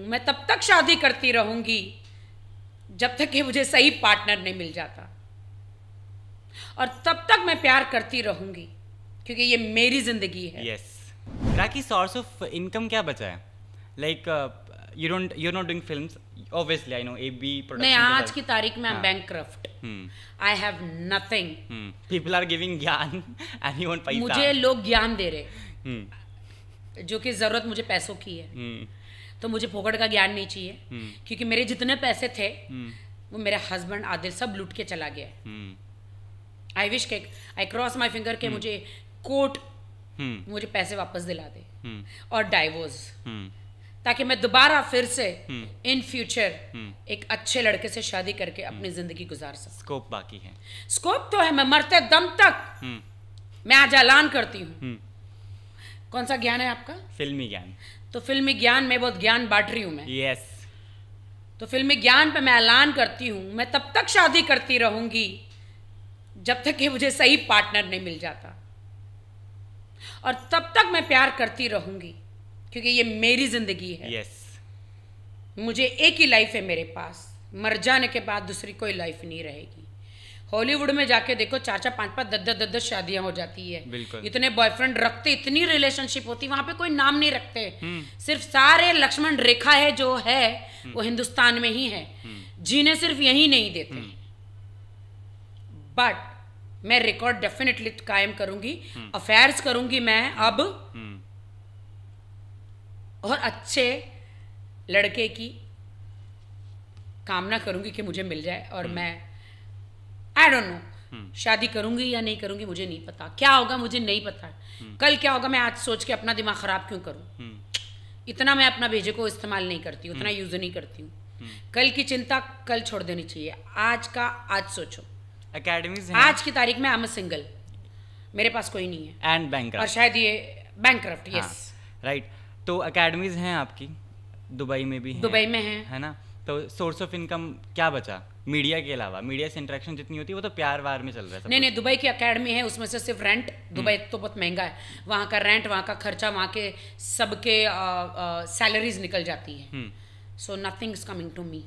मैं तब तक शादी करती रहूंगी जब तक कि मुझे सही पार्टनर नहीं मिल जाता और तब तक मैं प्यार करती रहूंगी क्योंकि ये मेरी जिंदगी है yes yes. Rakhi source of income क्या बचा है like you don't you not doing films obviously I know A B production नहीं आज की तारीख में I am bankrupt I have nothing people are giving ज्ञान एंड यू वांट पैसा मुझे लोग ज्ञान दे रहे hmm. जो कि ज़रूरत मुझे पैसों की है हम्म। तो मुझे फोकट का ज्ञान नहीं चाहिए हम्म। क्योंकि मेरे जितने पैसे थे हम्म। वो मेरे हस्बैंड आदिल सब लूट के चला गया आई विश के आई क्रॉस माई फिंगर के मुझे कोर्ट मुझे पैसे वापस दिला दे और डाइवोर्स ताकि मैं दोबारा फिर से इन फ्यूचर एक अच्छे लड़के से शादी करके अपनी जिंदगी गुजार सकूं स्कोप बाकी है स्कोप तो है मैं मरते दम तक मैं आज ऐलान करती हूँ कौन सा ज्ञान है आपका फिल्मी ज्ञान तो फिल्मी ज्ञान में बहुत ज्ञान बांट रही हूँ मैं यस yes. तो फिल्मी ज्ञान पे मैं ऐलान करती हूँ मैं तब तक शादी करती रहूंगी जब तक कि मुझे सही पार्टनर नहीं मिल जाता और तब तक मैं प्यार करती रहूंगी क्योंकि ये मेरी ज़िंदगी है यस yes. मुझे एक ही लाइफ है मेरे पास मर जाने के बाद दूसरी कोई लाइफ नहीं रहेगी हॉलीवुड में जाके देखो चार चार पांच पांच दस दस दस शादियां हो जाती है इतने बॉयफ्रेंड रखते इतनी रिलेशनशिप होती वहां पे कोई नाम नहीं रखते हम्म। सिर्फ सारे लक्ष्मण रेखा है जो है वो हम्म। हिंदुस्तान में ही है हम्म। जीने सिर्फ यही नहीं देते बट मैं रिकॉर्ड डेफिनेटली कायम करूंगी अफेयर्स करूंगी मैं अब और अच्छे लड़के की कामना करूंगी कि मुझे मिल जाए और मैं आई डोंट नो शादी करूंगी या नहीं करूंगी मुझे नहीं पता क्या होगा मुझे नहीं पता hmm. कल क्या होगा मैं आज सोच के अपना दिमाग खराब क्यों करूं hmm. इतना मैं अपना भेजे को इस्तेमाल नहीं करती उतना hmm. यूज नहीं करती हूँ हम्म। कल की चिंता कल छोड़ देनी चाहिए आज का आज सोचो अकेडमीज आज की तारीख में आई एम सिंगल मेरे पास कोई नहीं है एंड बैंक और शायद ये बैंक यस राइट तो अकेडमीज हैं आपकी दुबई में भी दुबई में है ना तो सोर्स ऑफ इनकम क्या बचा मीडिया के अलावा मीडिया से इंटरेक्शन जितनी होती है वो तो प्यार वार में चल रहा है नहीं नहीं दुबई की अकेडमी है उसमें से सिर्फ रेंट हम्म। दुबई तो बहुत महंगा है वहाँ का रेंट वहाँ का खर्चा वहाँ के सबके सैलरीज निकल जाती है so nothing is coming to me